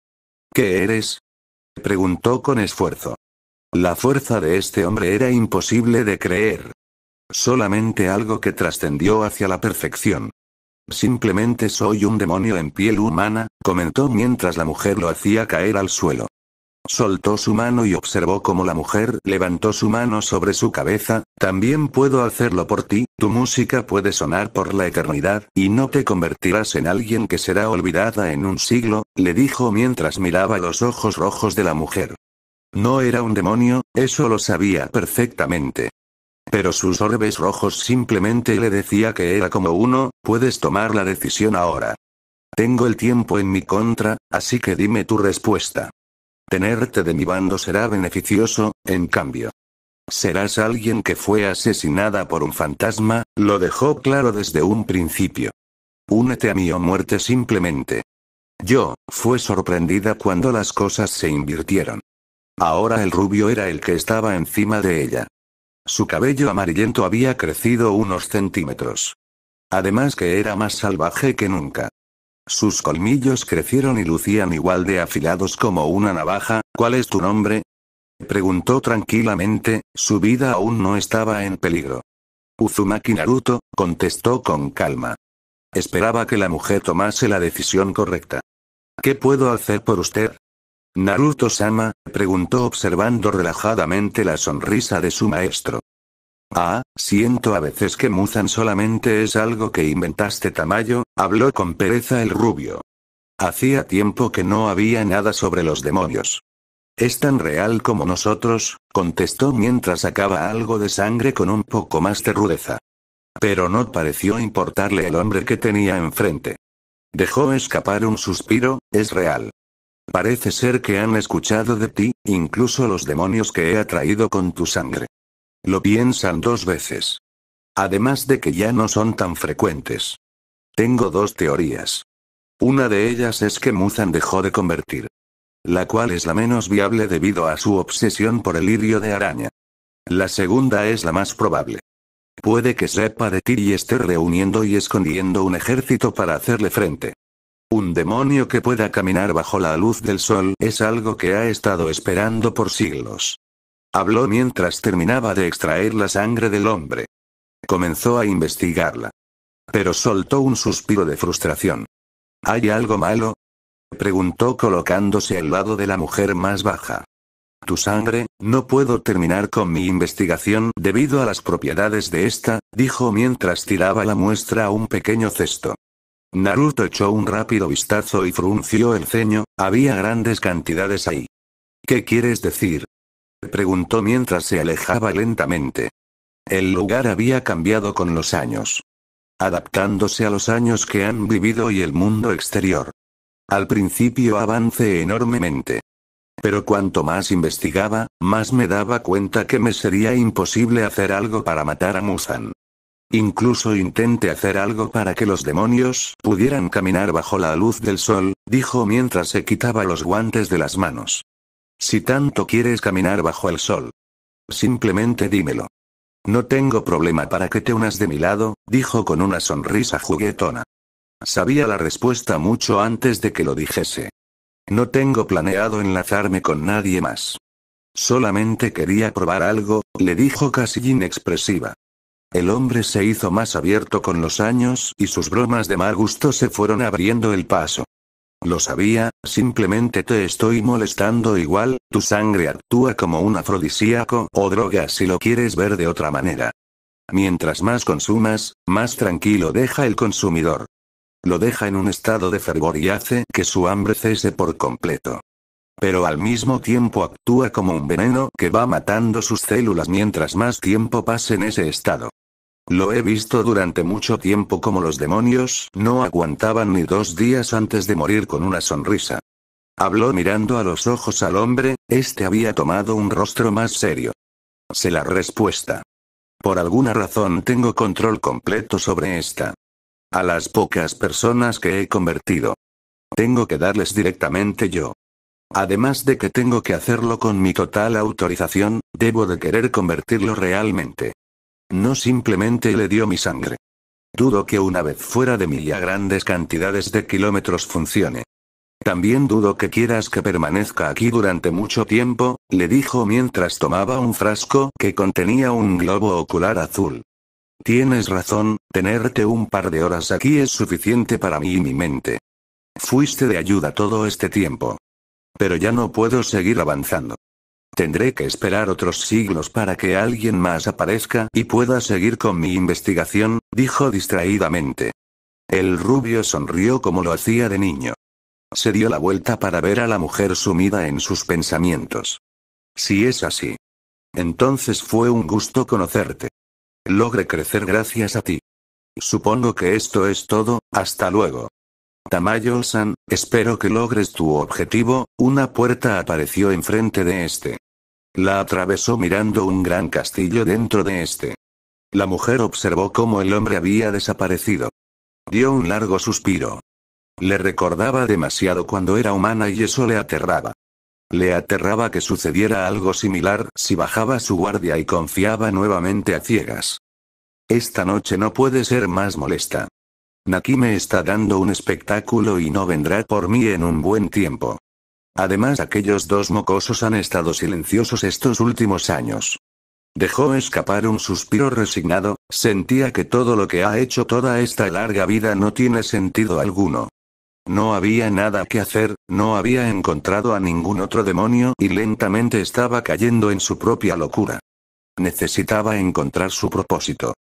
¿Qué eres? preguntó con esfuerzo. La fuerza de este hombre era imposible de creer. Solamente algo que trascendió hacia la perfección. Simplemente soy un demonio en piel humana, comentó mientras la mujer lo hacía caer al suelo. Soltó su mano y observó cómo la mujer levantó su mano sobre su cabeza, también puedo hacerlo por ti, tu música puede sonar por la eternidad, y no te convertirás en alguien que será olvidada en un siglo, le dijo mientras miraba los ojos rojos de la mujer. No era un demonio, eso lo sabía perfectamente. Pero sus orbes rojos simplemente le decía que era como uno, puedes tomar la decisión ahora. Tengo el tiempo en mi contra, así que dime tu respuesta. Tenerte de mi bando será beneficioso, en cambio. Serás alguien que fue asesinada por un fantasma, lo dejó claro desde un principio. Únete a mí o oh muerte simplemente. Yo, fue sorprendida cuando las cosas se invirtieron. Ahora el rubio era el que estaba encima de ella. Su cabello amarillento había crecido unos centímetros. Además que era más salvaje que nunca. Sus colmillos crecieron y lucían igual de afilados como una navaja. ¿Cuál es tu nombre? Preguntó tranquilamente, su vida aún no estaba en peligro. Uzumaki Naruto, contestó con calma. Esperaba que la mujer tomase la decisión correcta. ¿Qué puedo hacer por usted? Naruto-sama, preguntó observando relajadamente la sonrisa de su maestro. Ah, siento a veces que Muzan solamente es algo que inventaste Tamayo, habló con pereza el rubio. Hacía tiempo que no había nada sobre los demonios. Es tan real como nosotros, contestó mientras sacaba algo de sangre con un poco más de rudeza. Pero no pareció importarle el hombre que tenía enfrente. Dejó escapar un suspiro, es real. Parece ser que han escuchado de ti, incluso los demonios que he atraído con tu sangre. Lo piensan dos veces. Además de que ya no son tan frecuentes. Tengo dos teorías. Una de ellas es que Muzan dejó de convertir. La cual es la menos viable debido a su obsesión por el lirio de araña. La segunda es la más probable. Puede que sepa de ti y esté reuniendo y escondiendo un ejército para hacerle frente. Un demonio que pueda caminar bajo la luz del sol es algo que ha estado esperando por siglos. Habló mientras terminaba de extraer la sangre del hombre. Comenzó a investigarla. Pero soltó un suspiro de frustración. ¿Hay algo malo? preguntó colocándose al lado de la mujer más baja. Tu sangre, no puedo terminar con mi investigación debido a las propiedades de esta, dijo mientras tiraba la muestra a un pequeño cesto. Naruto echó un rápido vistazo y frunció el ceño, había grandes cantidades ahí. ¿Qué quieres decir? preguntó mientras se alejaba lentamente. El lugar había cambiado con los años. Adaptándose a los años que han vivido y el mundo exterior. Al principio avance enormemente. Pero cuanto más investigaba, más me daba cuenta que me sería imposible hacer algo para matar a Musan. Incluso intente hacer algo para que los demonios pudieran caminar bajo la luz del sol, dijo mientras se quitaba los guantes de las manos. Si tanto quieres caminar bajo el sol. Simplemente dímelo. No tengo problema para que te unas de mi lado, dijo con una sonrisa juguetona. Sabía la respuesta mucho antes de que lo dijese. No tengo planeado enlazarme con nadie más. Solamente quería probar algo, le dijo casi inexpresiva. El hombre se hizo más abierto con los años y sus bromas de mal gusto se fueron abriendo el paso. Lo sabía, simplemente te estoy molestando igual, tu sangre actúa como un afrodisíaco o droga si lo quieres ver de otra manera. Mientras más consumas, más tranquilo deja el consumidor. Lo deja en un estado de fervor y hace que su hambre cese por completo. Pero al mismo tiempo actúa como un veneno que va matando sus células mientras más tiempo pase en ese estado. Lo he visto durante mucho tiempo como los demonios no aguantaban ni dos días antes de morir con una sonrisa. Habló mirando a los ojos al hombre, este había tomado un rostro más serio. Sé la respuesta. Por alguna razón tengo control completo sobre esta. A las pocas personas que he convertido. Tengo que darles directamente yo. Además de que tengo que hacerlo con mi total autorización, debo de querer convertirlo realmente. No simplemente le dio mi sangre. Dudo que una vez fuera de mí ya grandes cantidades de kilómetros funcione. También dudo que quieras que permanezca aquí durante mucho tiempo, le dijo mientras tomaba un frasco que contenía un globo ocular azul. Tienes razón, tenerte un par de horas aquí es suficiente para mí y mi mente. Fuiste de ayuda todo este tiempo. Pero ya no puedo seguir avanzando. Tendré que esperar otros siglos para que alguien más aparezca y pueda seguir con mi investigación, dijo distraídamente. El rubio sonrió como lo hacía de niño. Se dio la vuelta para ver a la mujer sumida en sus pensamientos. Si es así. Entonces fue un gusto conocerte. Logré crecer gracias a ti. Supongo que esto es todo, hasta luego. Tamayo-san, espero que logres tu objetivo, una puerta apareció enfrente de este. La atravesó mirando un gran castillo dentro de este. La mujer observó cómo el hombre había desaparecido. Dio un largo suspiro. Le recordaba demasiado cuando era humana y eso le aterraba. Le aterraba que sucediera algo similar si bajaba su guardia y confiaba nuevamente a ciegas. Esta noche no puede ser más molesta. me está dando un espectáculo y no vendrá por mí en un buen tiempo. Además, aquellos dos mocosos han estado silenciosos estos últimos años. Dejó escapar un suspiro resignado, sentía que todo lo que ha hecho toda esta larga vida no tiene sentido alguno. No había nada que hacer, no había encontrado a ningún otro demonio y lentamente estaba cayendo en su propia locura. Necesitaba encontrar su propósito.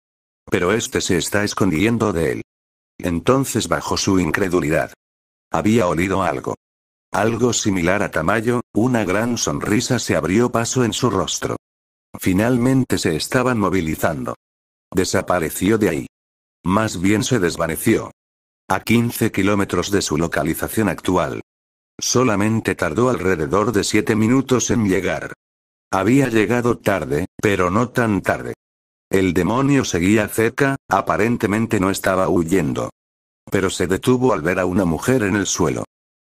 Pero este se está escondiendo de él. Entonces bajo su incredulidad. Había olido algo. Algo similar a Tamayo, una gran sonrisa se abrió paso en su rostro. Finalmente se estaban movilizando. Desapareció de ahí. Más bien se desvaneció. A 15 kilómetros de su localización actual. Solamente tardó alrededor de 7 minutos en llegar. Había llegado tarde, pero no tan tarde. El demonio seguía cerca, aparentemente no estaba huyendo. Pero se detuvo al ver a una mujer en el suelo.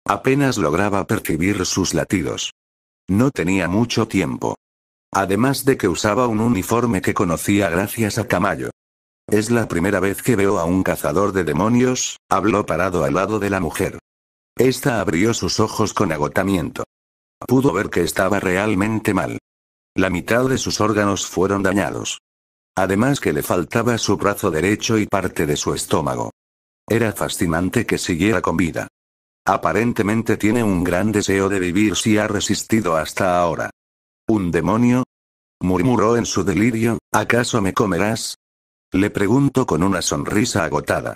Apenas lograba percibir sus latidos. No tenía mucho tiempo. Además de que usaba un uniforme que conocía gracias a Camayo. Es la primera vez que veo a un cazador de demonios, habló parado al lado de la mujer. Esta abrió sus ojos con agotamiento. Pudo ver que estaba realmente mal. La mitad de sus órganos fueron dañados. Además que le faltaba su brazo derecho y parte de su estómago. Era fascinante que siguiera con vida. Aparentemente tiene un gran deseo de vivir si ha resistido hasta ahora. ¿Un demonio? murmuró en su delirio, ¿acaso me comerás? Le pregunto con una sonrisa agotada.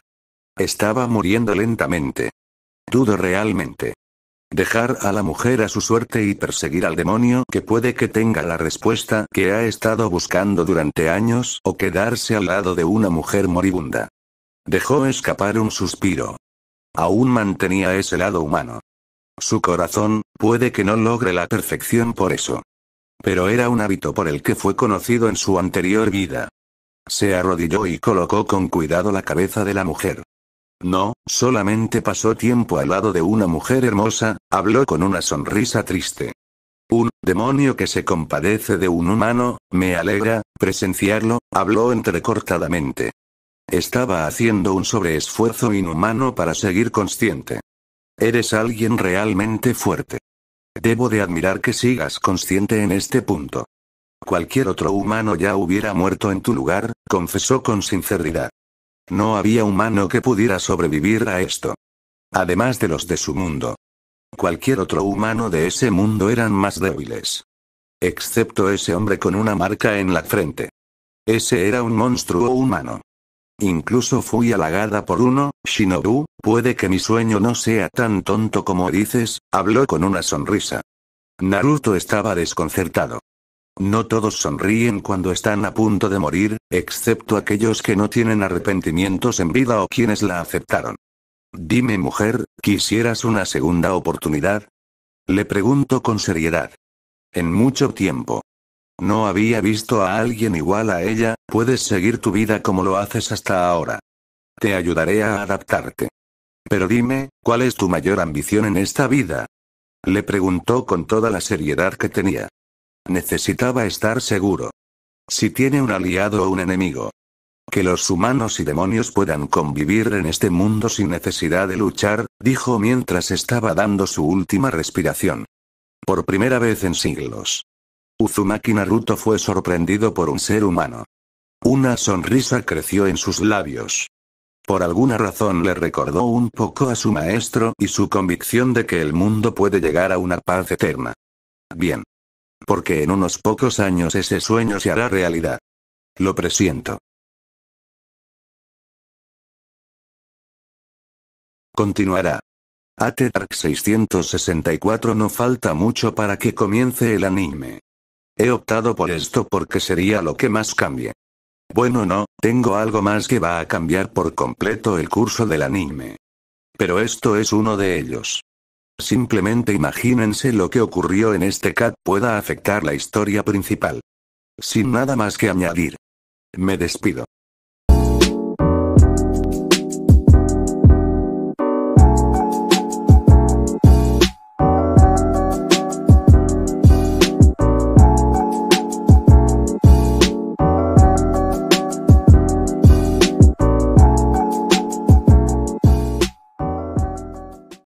Estaba muriendo lentamente. Dudo realmente. Dejar a la mujer a su suerte y perseguir al demonio que puede que tenga la respuesta que ha estado buscando durante años o quedarse al lado de una mujer moribunda. Dejó escapar un suspiro. Aún mantenía ese lado humano. Su corazón, puede que no logre la perfección por eso. Pero era un hábito por el que fue conocido en su anterior vida. Se arrodilló y colocó con cuidado la cabeza de la mujer. No, solamente pasó tiempo al lado de una mujer hermosa, habló con una sonrisa triste. Un demonio que se compadece de un humano, me alegra, presenciarlo, habló entrecortadamente. Estaba haciendo un sobreesfuerzo inhumano para seguir consciente. Eres alguien realmente fuerte. Debo de admirar que sigas consciente en este punto. Cualquier otro humano ya hubiera muerto en tu lugar, confesó con sinceridad. No había humano que pudiera sobrevivir a esto. Además de los de su mundo. Cualquier otro humano de ese mundo eran más débiles. Excepto ese hombre con una marca en la frente. Ese era un monstruo humano. Incluso fui halagada por uno, Shinobu, puede que mi sueño no sea tan tonto como dices, habló con una sonrisa. Naruto estaba desconcertado. No todos sonríen cuando están a punto de morir, excepto aquellos que no tienen arrepentimientos en vida o quienes la aceptaron. Dime mujer, ¿quisieras una segunda oportunidad? Le pregunto con seriedad. En mucho tiempo. No había visto a alguien igual a ella, puedes seguir tu vida como lo haces hasta ahora. Te ayudaré a adaptarte. Pero dime, ¿cuál es tu mayor ambición en esta vida? Le preguntó con toda la seriedad que tenía. Necesitaba estar seguro. Si tiene un aliado o un enemigo. Que los humanos y demonios puedan convivir en este mundo sin necesidad de luchar, dijo mientras estaba dando su última respiración. Por primera vez en siglos. Uzumaki Naruto fue sorprendido por un ser humano. Una sonrisa creció en sus labios. Por alguna razón le recordó un poco a su maestro y su convicción de que el mundo puede llegar a una paz eterna. Bien. Porque en unos pocos años ese sueño se hará realidad. Lo presiento. Continuará. AT 664 No falta mucho para que comience el anime. He optado por esto porque sería lo que más cambie. Bueno no, tengo algo más que va a cambiar por completo el curso del anime. Pero esto es uno de ellos. Simplemente imagínense lo que ocurrió en este cat pueda afectar la historia principal. Sin nada más que añadir. Me despido.